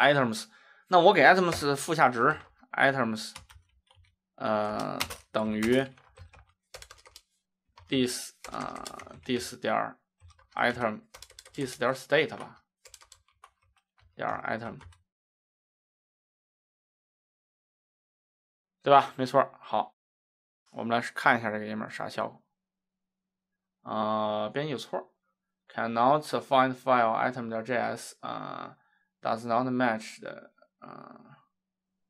items，那我给 items 赋下值，items，呃，等于 this 啊，this 点 item，this 点 state 吧，点 item，对吧？没错。好，我们来看一下这个页面啥效果。啊，编辑有错，cannot find file item.js 点啊。Does not match 的，嗯，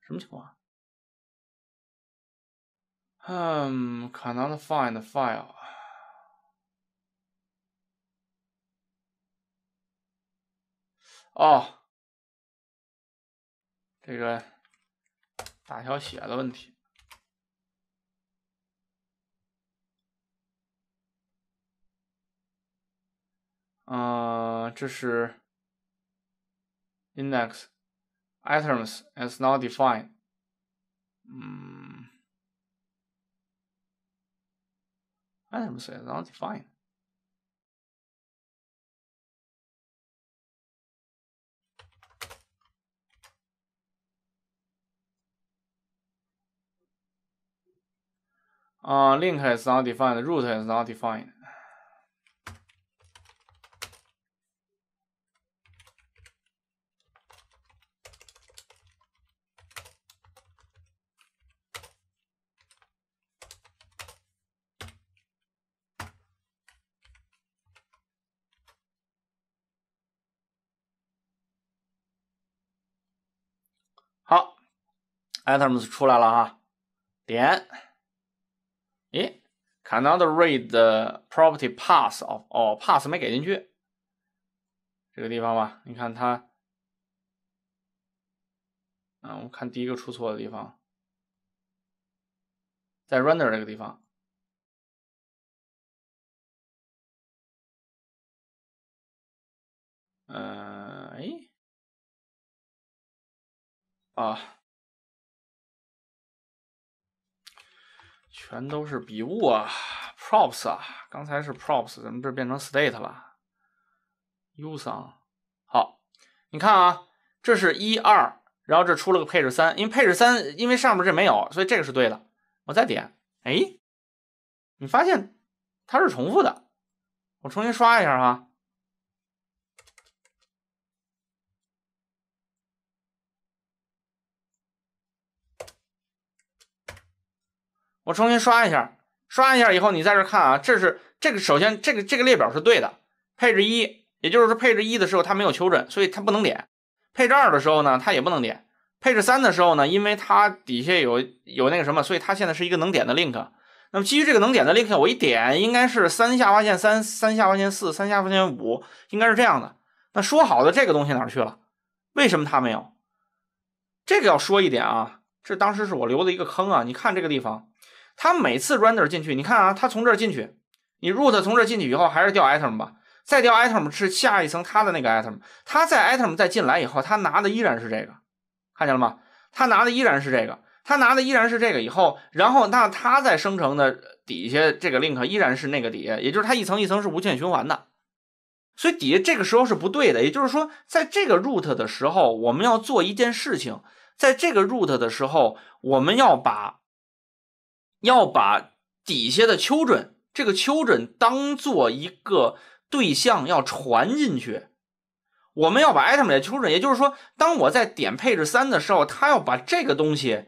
什么情况？嗯，cannot find file。哦，这个大小写的问题。啊，这是。index items as not defined. Mm. Items is not defined. Uh, link is not defined, root is not defined. i t o m s 出来了哈，点，咦，cannot read property p a s s of，哦 p a s s 没给进去，这个地方吧，你看它，啊，我们看第一个出错的地方，在 render 这个地方，嗯，哎，啊。全都是笔误啊，props 啊，刚才是 props，怎么这变成 state 了？u s n 伤，好，你看啊，这是一二，然后这出了个配置三，因为配置三，因为上面这没有，所以这个是对的。我再点，哎，你发现它是重复的，我重新刷一下哈。我重新刷一下，刷一下以后你在这看啊，这是这个首先这个这个列表是对的，配置一，也就是说配置一的时候它没有求准，所以它不能点。配置二的时候呢，它也不能点。配置三的时候呢，因为它底下有有那个什么，所以它现在是一个能点的 link。那么基于这个能点的 link，我一点应该是三下划线三三下划线四三下划线五，应该是这样的。那说好的这个东西哪去了？为什么它没有？这个要说一点啊，这当时是我留的一个坑啊，你看这个地方。它每次 render 进去，你看啊，它从这儿进去，你 root 从这儿进去以后还是调 item 吧，再调 item 是下一层它的那个 item，它再 item 再进来以后，它拿的依然是这个，看见了吗？它拿的依然是这个，它拿的依然是这个以后，然后那它再生成的底下这个 link 依然是那个底下，也就是它一层一层是无限循环的，所以底下这个时候是不对的，也就是说，在这个 root 的时候，我们要做一件事情，在这个 root 的时候，我们要把。要把底下的 children 这个 children 当做一个对象要传进去，我们要把 item 的 children，也就是说，当我在点配置三的时候，它要把这个东西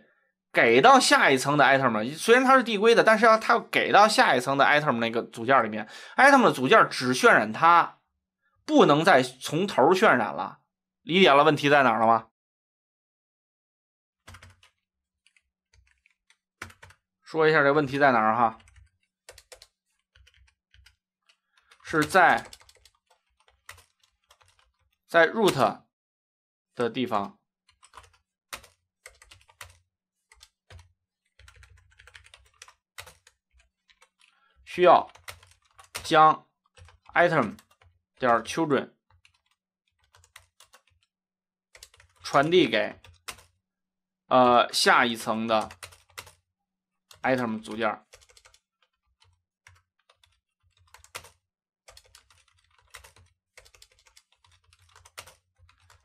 给到下一层的 item。虽然它是递归的，但是要它要给到下一层的 item 那个组件里面，item 的组件只渲染它，不能再从头渲染了。理解了问题在哪了吗？说一下这问题在哪儿哈？是在在 root 的地方，需要将 item 点 children 传递给呃下一层的。item 组件，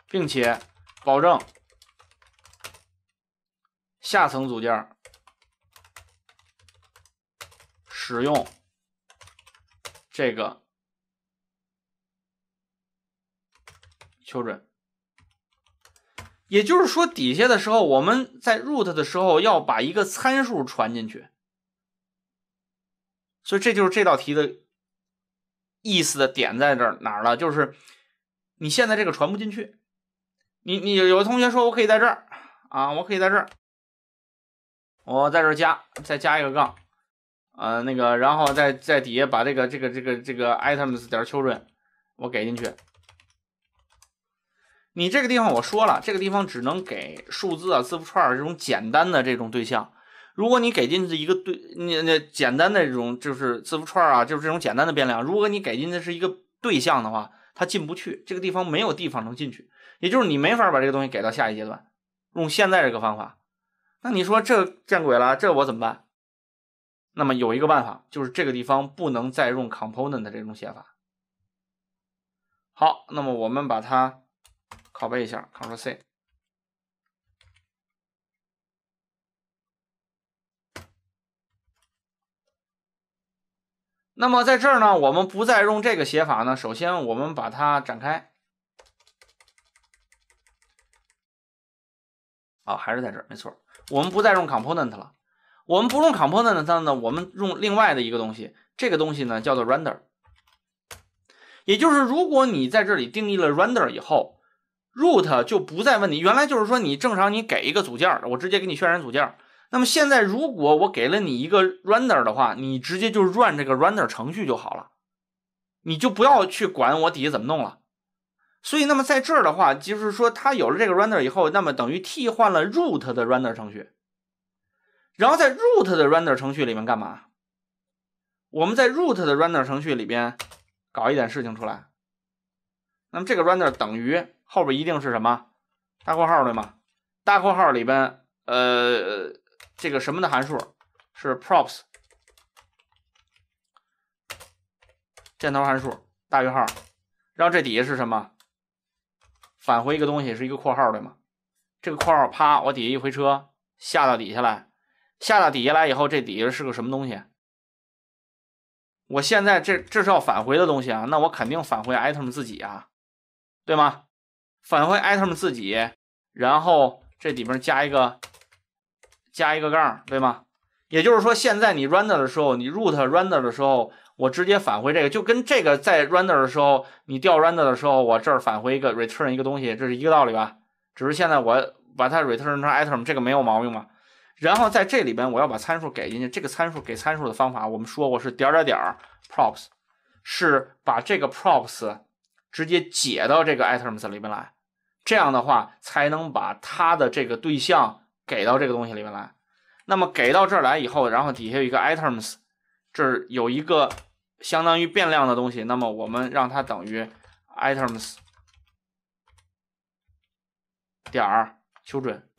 并且保证下层组件使用这个 children。也就是说，底下的时候，我们在 root 的时候要把一个参数传进去，所以这就是这道题的意思的点在这儿哪儿了？就是你现在这个传不进去。你你有同学说我可以在这儿啊，我可以在这儿，我在这儿加再加一个杠，呃，那个，然后再在底下把这个这个这个这个 items 点 children 我给进去。你这个地方我说了，这个地方只能给数字啊、字符串这种简单的这种对象。如果你给进去一个对，你那简单的这种就是字符串啊，就是这种简单的变量。如果你给进去是一个对象的话，它进不去，这个地方没有地方能进去，也就是你没法把这个东西给到下一阶段。用现在这个方法，那你说这见鬼了，这我怎么办？那么有一个办法，就是这个地方不能再用 component 这种写法。好，那么我们把它。拷贝一下，Ctrl+C。那么，在这儿呢，我们不再用这个写法呢。首先，我们把它展开。啊，还是在这儿，没错。我们不再用 component 了，我们不用 component，它呢，我们用另外的一个东西。这个东西呢，叫做 render。也就是，如果你在这里定义了 render 以后，Root 就不再问你，原来就是说你正常你给一个组件儿，我直接给你渲染组件儿。那么现在如果我给了你一个 Render 的话，你直接就 Run 这个 Render 程序就好了，你就不要去管我底下怎么弄了。所以那么在这儿的话，就是说它有了这个 Render 以后，那么等于替换了 Root 的 Render 程序。然后在 Root 的 Render 程序里面干嘛？我们在 Root 的 Render 程序里边搞一点事情出来。那么这个 Render 等于。后边一定是什么大括号对吗？大括号里边，呃，这个什么的函数是 props，箭头函数大于号，然后这底下是什么？返回一个东西是一个括号对吗？这个括号啪，我底下一回车下到底下来，下到底下来以后，这底下是个什么东西？我现在这这是要返回的东西啊，那我肯定返回 item 自己啊，对吗？返回 item 自己，然后这里面加一个加一个杠，对吗？也就是说，现在你 render 的时候，你 root render 的时候，我直接返回这个，就跟这个在 render 的时候，你调 render 的时候，我这儿返回一个 return 一个东西，这是一个道理吧？只是现在我把它 return 成 item，这个没有毛病吧？然后在这里边，我要把参数给进去，这个参数给参数的方法，我们说我是点点点 props，是把这个 props 直接解到这个 items 里面来。这样的话，才能把它的这个对象给到这个东西里面来。那么给到这儿来以后，然后底下有一个 items，这有一个相当于变量的东西。那么我们让它等于 items 点求准。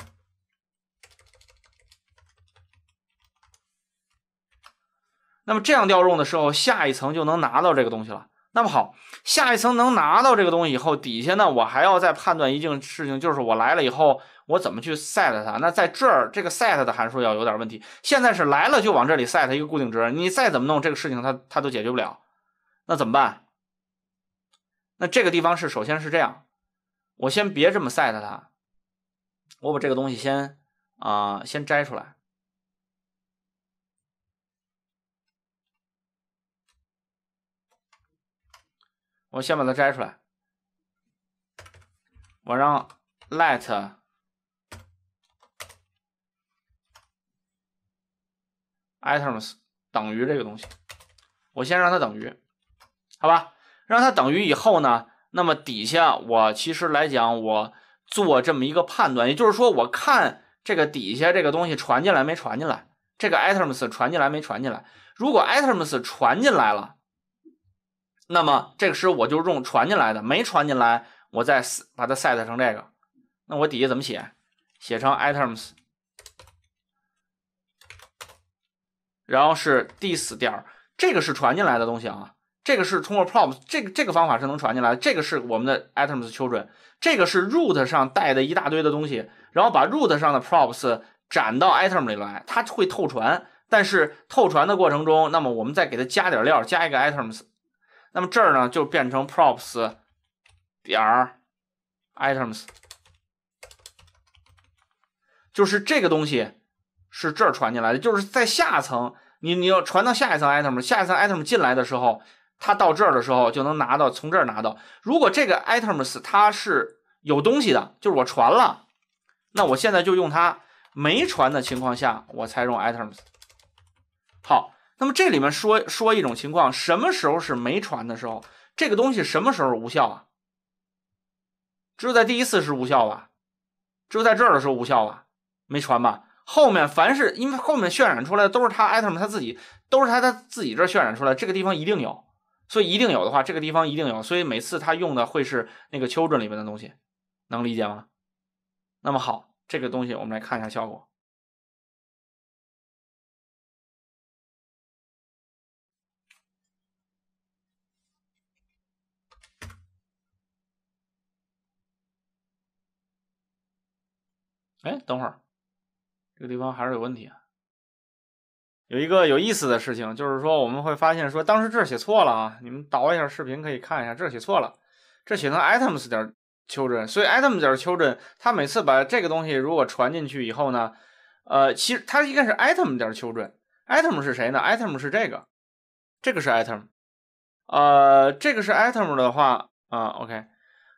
那么这样调用的时候，下一层就能拿到这个东西了。那么好，下一层能拿到这个东西以后，底下呢，我还要再判断一件事情，就是我来了以后，我怎么去 set 它？那在这儿，这个 set 的函数要有点问题。现在是来了就往这里 set 一个固定值，你再怎么弄这个事情，它它都解决不了。那怎么办？那这个地方是，首先是这样，我先别这么 set 它，我把这个东西先啊，先摘出来。我先把它摘出来。我让 l e t items 等于这个东西。我先让它等于，好吧？让它等于以后呢？那么底下我其实来讲，我做这么一个判断，也就是说，我看这个底下这个东西传进来没传进来，这个 items 传进来没传进来。如果 items 传进来了，那么这个是我就用传进来的，没传进来，我再把它 set 成这个。那我底下怎么写？写成 items，然后是 this 点这个是传进来的东西啊，这个是通过 props，这个这个方法是能传进来，这个是我们的 items children，这个是 root 上带的一大堆的东西，然后把 root 上的 props 展到 item 里来，它会透传，但是透传的过程中，那么我们再给它加点料，加一个 items。那么这儿呢，就变成 props 点儿 items，就是这个东西是这儿传进来的，就是在下层，你你要传到下一层 i t e m 下一层 i t e m 进来的时候，它到这儿的时候就能拿到，从这儿拿到。如果这个 items 它是有东西的，就是我传了，那我现在就用它；没传的情况下，我才用 items。好。那么这里面说说一种情况，什么时候是没传的时候？这个东西什么时候无效啊？只有在第一次是无效吧？只有在这儿的时候无效吧？没传吧？后面凡是，因为后面渲染出来的都是他 item 他自己，都是他他自己这儿渲染出来，这个地方一定有，所以一定有的话，这个地方一定有，所以每次他用的会是那个 children 里面的东西，能理解吗？那么好，这个东西我们来看一下效果。哎，等会儿，这个地方还是有问题啊。有一个有意思的事情，就是说我们会发现说，当时这儿写错了啊。你们倒一下视频可以看一下，这儿写错了，这写成 items 点 children，所以 items 点 children，它每次把这个东西如果传进去以后呢，呃，其实它应该是 item 点 children，item 是谁呢？item 是这个，这个是 item，呃，这个是 item 的话啊，OK，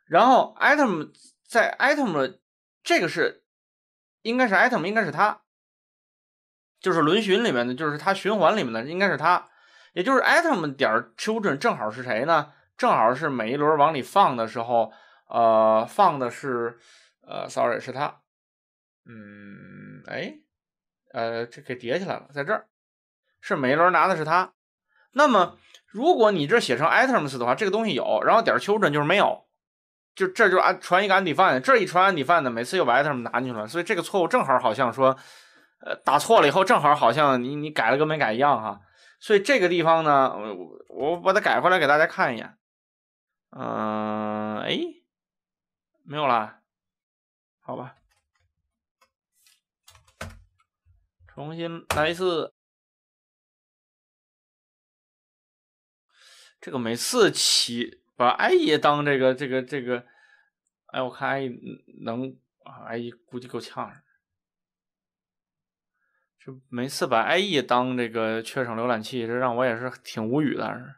然后 item 在 item 这个是。应该是 i t e m 应该是它，就是轮询里面的，就是它循环里面的，应该是它，也就是 i t e m 点 children 正好是谁呢？正好是每一轮往里放的时候，呃，放的是，呃，sorry，是它，嗯，哎，呃，这给叠起来了，在这儿，是每一轮拿的是它。那么，如果你这写成 items 的话，这个东西有，然后点 children 就是没有。就这就安传一个安迪范，这一传安迪范呢，每次又把他们拿进去了，所以这个错误正好好像说，呃，打错了以后正好好像你你改了跟没改一样哈，所以这个地方呢，我我把它改回来给大家看一眼，嗯，哎，没有啦，好吧，重新来一次，这个每次起。把 IE 当这个这个这个，哎，我看 IE 能啊，IE 估计够呛。就每次把 IE 当这个缺省浏览器，这让我也是挺无语的。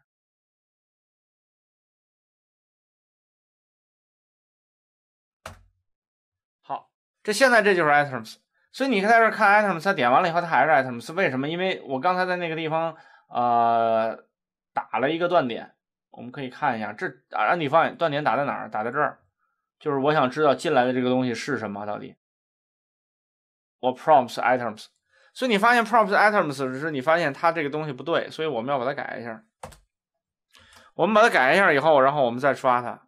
好，这现在这就是 Atoms，所以你在这看 Atoms，它点完了以后，它还是 Atoms，为什么？因为我刚才在那个地方呃打了一个断点。我们可以看一下，这啊你发现断点打在哪儿？打在这儿，就是我想知道进来的这个东西是什么到底。我 props m t items，所以你发现 props m t items 是你发现它这个东西不对，所以我们要把它改一下。我们把它改一下以后，然后我们再刷它，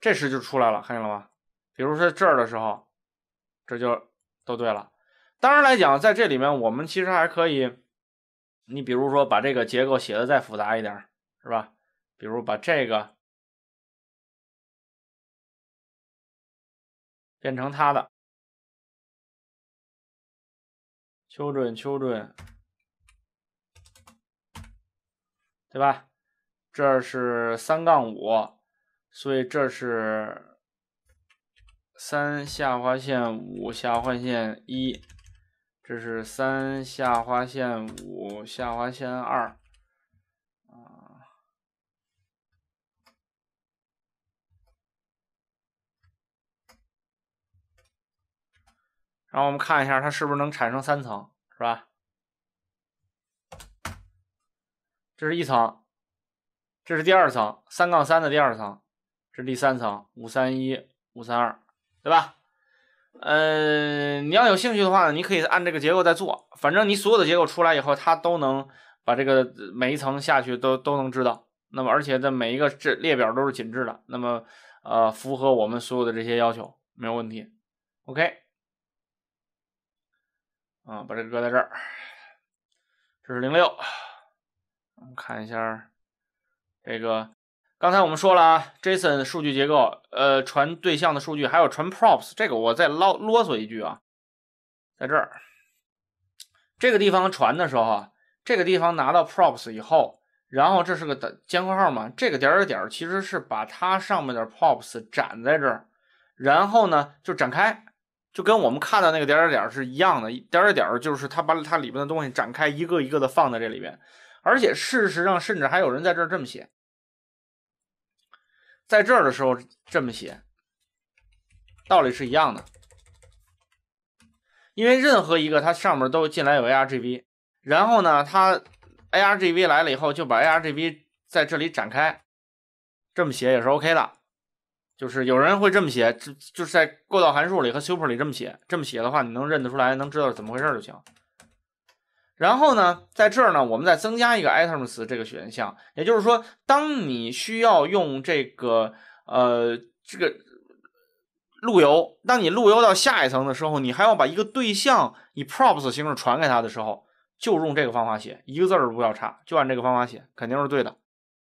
这时就出来了，看见了吗？比如说这儿的时候，这就都对了。当然来讲，在这里面我们其实还可以。你比如说把这个结构写的再复杂一点，是吧？比如把这个变成它的，children，children，对吧？这是三杠五，所以这是三下划线五下划线一。这是三下划线五下划线二，啊，然后我们看一下它是不是能产生三层，是吧？这是一层，这是第二层三杠三的第二层，这是第三层五三一五三二，对吧？呃，你要有兴趣的话呢，你可以按这个结构再做，反正你所有的结构出来以后，它都能把这个每一层下去都都能知道。那么，而且这每一个这列表都是紧致的，那么呃，符合我们所有的这些要求，没有问题。OK，啊，把这个搁在这儿，这是零六，我们看一下这个。刚才我们说了啊，JSON 数据结构，呃，传对象的数据，还有传 props，这个我再唠啰嗦一句啊，在这儿，这个地方传的时候啊，这个地方拿到 props 以后，然后这是个尖括号嘛，这个点儿点儿点儿其实是把它上面的 props 展在这儿，然后呢就展开，就跟我们看到那个点儿点儿点是一样的，点点儿点儿就是它把它里面的东西展开，一个一个的放在这里边，而且事实上甚至还有人在这儿这么写。在这儿的时候这么写，道理是一样的。因为任何一个它上面都进来有 ARGV，然后呢，它 ARGV 来了以后就把 ARGV 在这里展开，这么写也是 OK 的。就是有人会这么写，就就是在构造函数里和 super 里这么写，这么写的话你能认得出来，能知道怎么回事就行。然后呢，在这儿呢，我们再增加一个 items 这个选项，也就是说，当你需要用这个呃这个路由，当你路由到下一层的时候，你还要把一个对象以 props 形式传给他的时候，就用这个方法写，一个字儿都不要差，就按这个方法写，肯定是对的。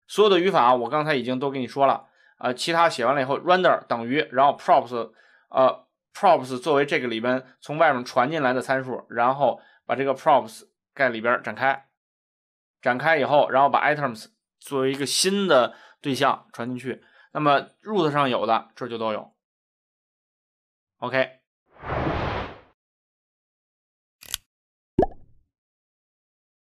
所有的语法我刚才已经都跟你说了啊，其他写完了以后，render 等于，然后 props，呃，props 作为这个里边从外面传进来的参数，然后把这个 props。盖里边展开，展开以后，然后把 items 作为一个新的对象传进去。那么 root 上有的，这就都有。OK。